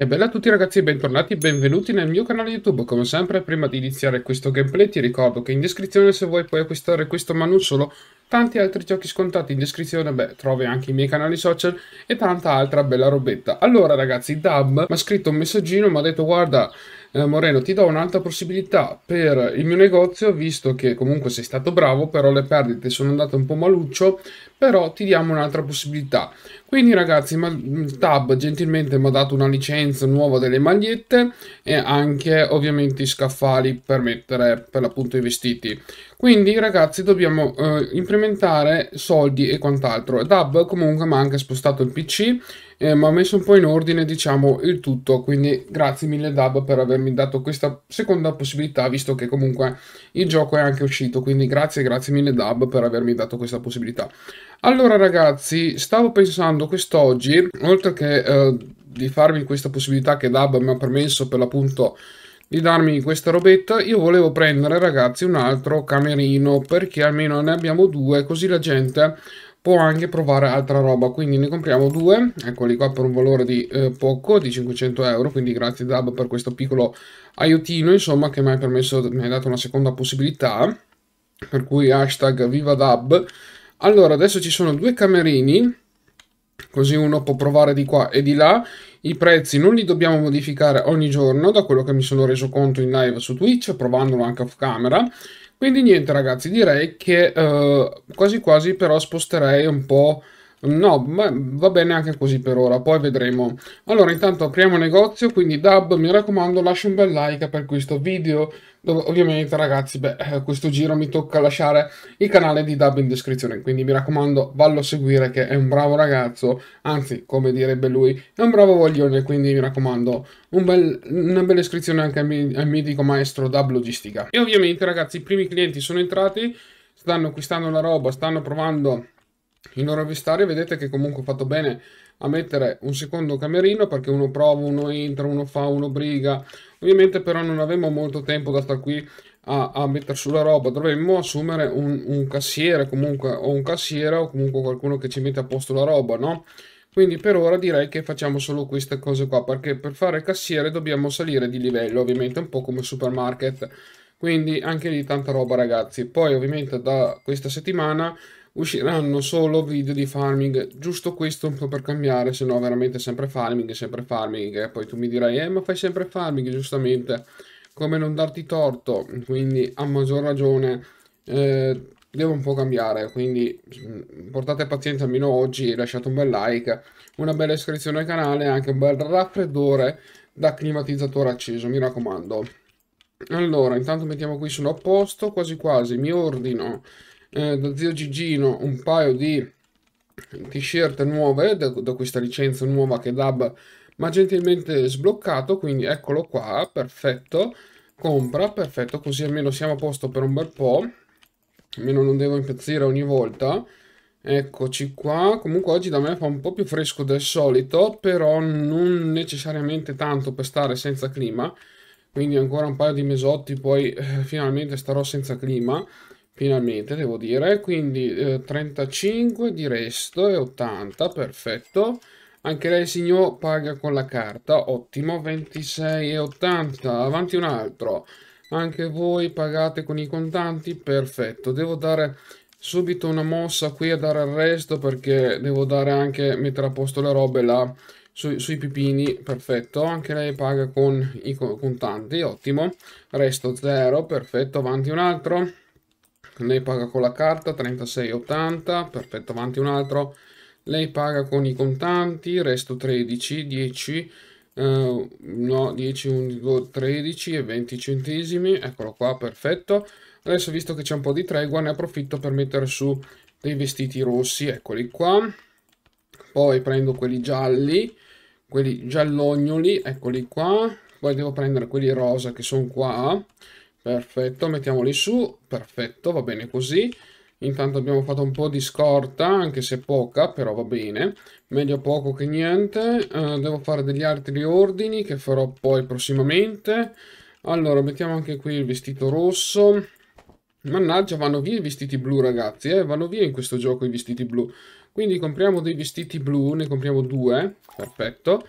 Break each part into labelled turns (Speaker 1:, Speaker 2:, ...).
Speaker 1: E bella a tutti ragazzi, bentornati e benvenuti nel mio canale YouTube. Come sempre, prima di iniziare questo gameplay ti ricordo che in descrizione se vuoi puoi acquistare questo ma non solo, tanti altri giochi scontati in descrizione, beh, trovi anche i miei canali social e tanta altra bella robetta. Allora ragazzi, Dab mi ha scritto un messaggino, mi ha detto guarda, eh, Moreno, ti do un'altra possibilità per il mio negozio, visto che comunque sei stato bravo, però le perdite sono andate un po' maluccio, però ti diamo un'altra possibilità. Quindi ragazzi, mm, Tab gentilmente mi ha dato una licenza nuova delle magliette e anche ovviamente i scaffali per mettere per l'appunto i vestiti. Quindi ragazzi dobbiamo eh, implementare soldi e quant'altro. Tab comunque mi ha anche spostato il PC eh, ma ho messo un po' in ordine diciamo il tutto quindi grazie mille Dab per avermi dato questa seconda possibilità visto che comunque il gioco è anche uscito quindi grazie grazie mille Dab per avermi dato questa possibilità allora ragazzi stavo pensando quest'oggi oltre che eh, di farvi questa possibilità che Dab mi ha permesso per l'appunto di darmi questa robetta. Io volevo prendere, ragazzi, un altro camerino, perché almeno ne abbiamo due, così la gente può anche provare altra roba. Quindi ne compriamo due, eccoli qua, per un valore di eh, poco, di 500 euro. Quindi grazie Dab per questo piccolo aiutino, insomma, che mi ha permesso, mi ha dato una seconda possibilità. Per cui hashtag viva Dab. Allora, adesso ci sono due camerini così uno può provare di qua e di là. I prezzi non li dobbiamo modificare ogni giorno, da quello che mi sono reso conto in live su Twitch, provandolo anche off camera. Quindi niente ragazzi, direi che eh, quasi quasi però sposterei un po' No, ma va bene anche così per ora, poi vedremo. Allora, intanto apriamo il negozio, quindi Dab, mi raccomando, lascia un bel like per questo video. Dove, ovviamente, ragazzi, beh, eh, questo giro mi tocca lasciare il canale di Dab in descrizione, quindi mi raccomando, vallo a seguire che è un bravo ragazzo, anzi, come direbbe lui, è un bravo voglione, quindi mi raccomando, un bel, una bella iscrizione anche al, mi, al maestro Dab Logistica. E ovviamente, ragazzi, i primi clienti sono entrati, stanno acquistando la roba, stanno provando in ora avvistare vedete che comunque ho fatto bene a mettere un secondo camerino perché uno prova, uno entra, uno fa, uno briga ovviamente però non avevamo molto tempo da stare qui a, a mettere sulla roba dovremmo assumere un, un, cassiere comunque o un cassiere o comunque qualcuno che ci mette a posto la roba no? quindi per ora direi che facciamo solo queste cose qua perché per fare cassiere dobbiamo salire di livello ovviamente un po' come supermarket quindi anche lì tanta roba ragazzi poi ovviamente da questa settimana usciranno solo video di farming, giusto questo un po' per cambiare, se no veramente sempre farming, sempre farming, e poi tu mi dirai, eh ma fai sempre farming, giustamente, come non darti torto, quindi a maggior ragione eh, devo un po' cambiare, quindi mm, portate pazienza almeno oggi, lasciate un bel like, una bella iscrizione al canale e anche un bel raffreddore da climatizzatore acceso, mi raccomando. Allora, intanto mettiamo qui sono a posto, quasi quasi, mi ordino eh, da zio Gigino un paio di t-shirt nuove da, da, questa licenza nuova che Dab mi ha gentilmente sbloccato quindi eccolo qua perfetto compra perfetto così almeno siamo a posto per un bel po' almeno non devo impazzire ogni volta Eccoci qua, comunque oggi da me fa un po' più fresco del solito, però non necessariamente tanto per stare senza clima, quindi ancora un paio di mesotti poi eh, finalmente starò senza clima. Finalmente, devo dire. Quindi eh, 35 di resto e 80, perfetto. Anche lei, signor, paga con la carta. Ottimo, 26 e 80. Avanti un altro. Anche voi pagate con i contanti? Perfetto. Devo dare subito una mossa qui a dare resto perché devo dare anche mettere a posto le robe là su, sui pipini. Perfetto. Anche lei paga con i contanti. Ottimo. Resto 0. Perfetto. Avanti un altro lei paga con la carta 36,80, perfetto, avanti un altro, lei paga con i contanti, resto 13, 10, eh, no 10, 11, 13 e 20 centesimi, eccolo qua, perfetto. Adesso visto che c'è un po' di tregua ne approfitto per mettere su dei vestiti rossi, eccoli qua. Poi prendo quelli gialli, quelli giallognoli, eccoli qua. Poi devo prendere quelli rosa che sono qua Perfetto, mettiamoli su, perfetto, va bene così. Intanto abbiamo fatto un po' di scorta, anche se poca, però va bene. Meglio poco che niente. Uh, devo fare degli altri ordini che farò poi prossimamente. Allora, mettiamo anche qui il vestito rosso. Mannaggia, vanno via i vestiti blu, ragazzi, eh? Vanno via in questo gioco i vestiti blu. Quindi compriamo dei vestiti blu, ne compriamo due, perfetto.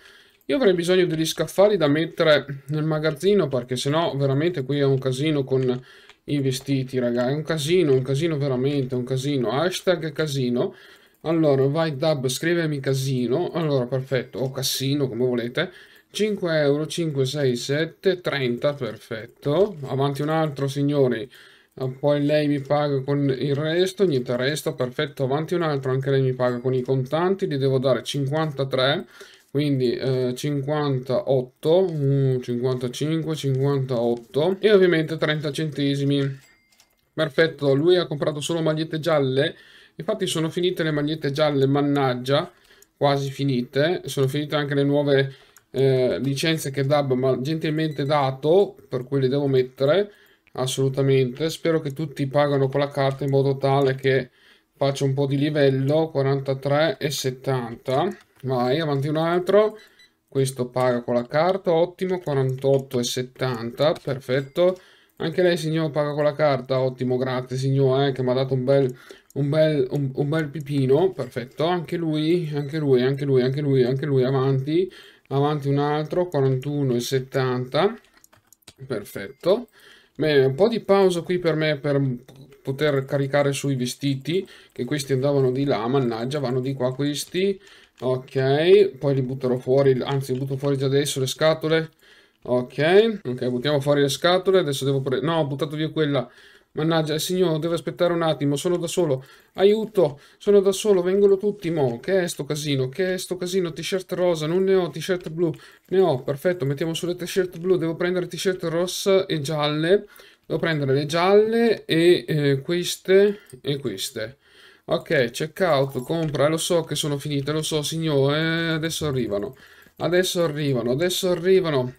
Speaker 1: Io avrei bisogno degli scaffali da mettere nel magazzino perché sennò veramente qui è un casino con i vestiti, raga. È un casino, un casino veramente, un casino. Hashtag casino. Allora, vai dub, scrivimi casino. Allora, perfetto. O cassino, come volete. 5 euro, 5, 6, 7, 30, perfetto. Avanti un altro, signori. Ah, poi lei mi paga con il resto, niente resto, perfetto. Avanti un altro, anche lei mi paga con i contanti. Gli devo dare 53 quindi eh, 58 55 58 e ovviamente 30 centesimi perfetto lui ha comprato solo magliette gialle infatti sono finite le magliette gialle mannaggia quasi finite sono finite anche le nuove eh, licenze che Dab mi ha gentilmente dato per cui le devo mettere assolutamente spero che tutti pagano con la carta in modo tale che faccia un po' di livello 43 e 70 Vai, avanti un altro. Questo paga con la carta, ottimo, 48,70, perfetto. Anche lei, signor, paga con la carta, ottimo, grazie, signor, eh, che mi ha dato un bel, un, bel, un, un bel pipino, perfetto. Anche lui, anche lui, anche lui, anche lui, anche lui, avanti. Avanti un altro, 41,70, perfetto. Bene, un po' di pausa qui per me, per poter caricare sui vestiti, che questi andavano di là, mannaggia, vanno di qua questi. Ok, poi li butterò fuori, anzi li butto fuori già adesso le scatole. Ok, ok, buttiamo fuori le scatole, adesso devo prendere... No, ho buttato via quella. Mannaggia, il eh, signore, deve aspettare un attimo, sono da solo. Aiuto, sono da solo, vengono tutti, mo. Che è sto casino? Che è sto casino? T-shirt rosa, non ne ho, t-shirt blu. Ne ho, perfetto, mettiamo sulle t-shirt blu. Devo prendere t-shirt rossa e gialle. Devo prendere le gialle e eh, queste e queste. Ok, check out, compra, lo so che sono finite, lo so signore, eh, adesso arrivano, adesso arrivano, adesso arrivano.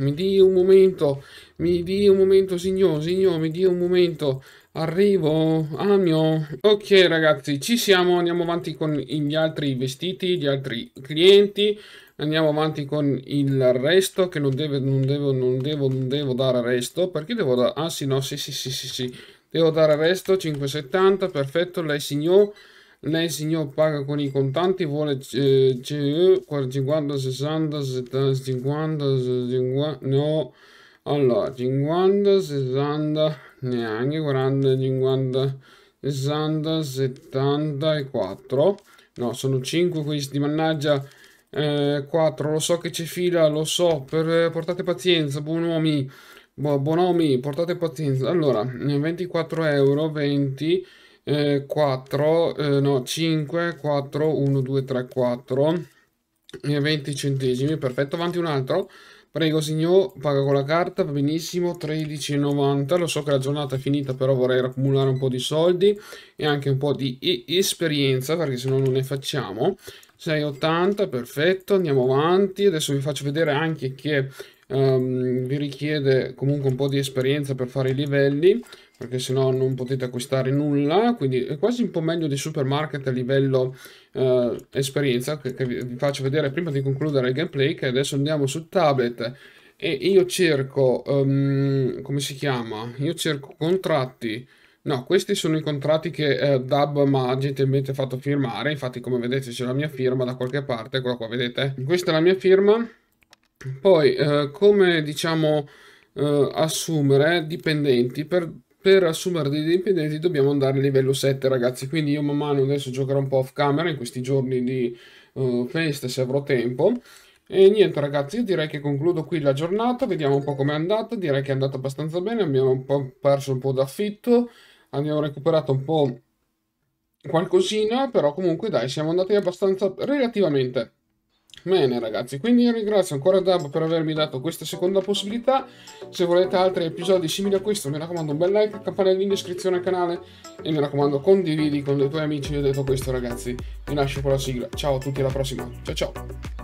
Speaker 1: Mi di un momento, mi di un momento signore, signore, mi di un momento, arrivo, amio. Ok ragazzi, ci siamo, andiamo avanti con gli altri vestiti, gli altri clienti, andiamo avanti con il resto che non, deve, non devo, non devo, non devo dare resto, perché devo dare, ah sì no, sì sì sì sì sì, Devo dare resto 5,70, perfetto, lei signor, lei signor paga con i contanti, vuole 50, 60, 70, 50, 50, no, allora 50, 60, neanche 40, 50, 60, 74, no, sono 5 questi, mannaggia, eh, 4, lo so che c'è fila, lo so, per, eh, portate pazienza, buon uomini. Bo, Bonomi, portate pazienza. Allora, 24 eh, euro, 20, eh, 4, eh, no, 5, 4, 1, 2, 3, 4, eh, 20 centesimi. Perfetto, avanti un altro. Prego signor, paga con la carta, va benissimo, 13,90, lo so che la giornata è finita però vorrei accumulare un po' di soldi e anche un po' di esperienza perché se no non ne facciamo. 6,80, perfetto, andiamo avanti, adesso vi faccio vedere anche che um, vi richiede comunque un po' di esperienza per fare i livelli perché se no non potete acquistare nulla quindi è quasi un po' meglio di supermarket a livello uh, esperienza che, che vi faccio vedere prima di concludere il gameplay che adesso andiamo sul tablet e io cerco um, come si chiama io cerco contratti No, questi sono i contratti che eh, Dub mi ha gentilmente fatto firmare, infatti come vedete c'è la mia firma da qualche parte, eccola qua, vedete? Questa è la mia firma, poi, eh, come diciamo, eh, assumere dipendenti? Per, per assumere dei dipendenti dobbiamo andare a livello 7, ragazzi. Quindi io man mano adesso giocherò un po' off camera in questi giorni di uh, eh, festa, se avrò tempo. E niente ragazzi, io direi che concludo qui la giornata, vediamo un po' com'è andata, direi che è andata abbastanza bene, abbiamo un po' perso un po' d'affitto, abbiamo recuperato un po' qualcosina, però comunque dai, siamo andati abbastanza relativamente Bene ragazzi, quindi io ringrazio ancora Dab per avermi dato questa seconda possibilità. Se volete altri episodi simili a questo, mi raccomando un bel like, campanellina in descrizione al canale e mi raccomando condividi con i tuoi amici. Io ho detto questo ragazzi, vi lascio con la sigla. Ciao a tutti, alla prossima. Ciao ciao.